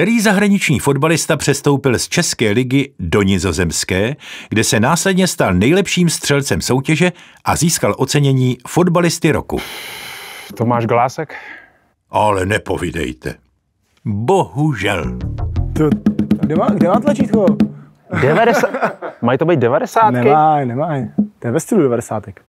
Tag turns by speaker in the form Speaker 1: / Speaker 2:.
Speaker 1: který zahraniční fotbalista přestoupil z České ligy do Nizozemské, kde se následně stal nejlepším střelcem soutěže a získal ocenění fotbalisty roku. Tomáš Glásek?
Speaker 2: Ale nepovídejte.
Speaker 1: Bohužel.
Speaker 3: To, kde, má, kde má tlačítko?
Speaker 4: 90... Mají to být
Speaker 5: 90? Nemá, nemá. To je ve stylu 90.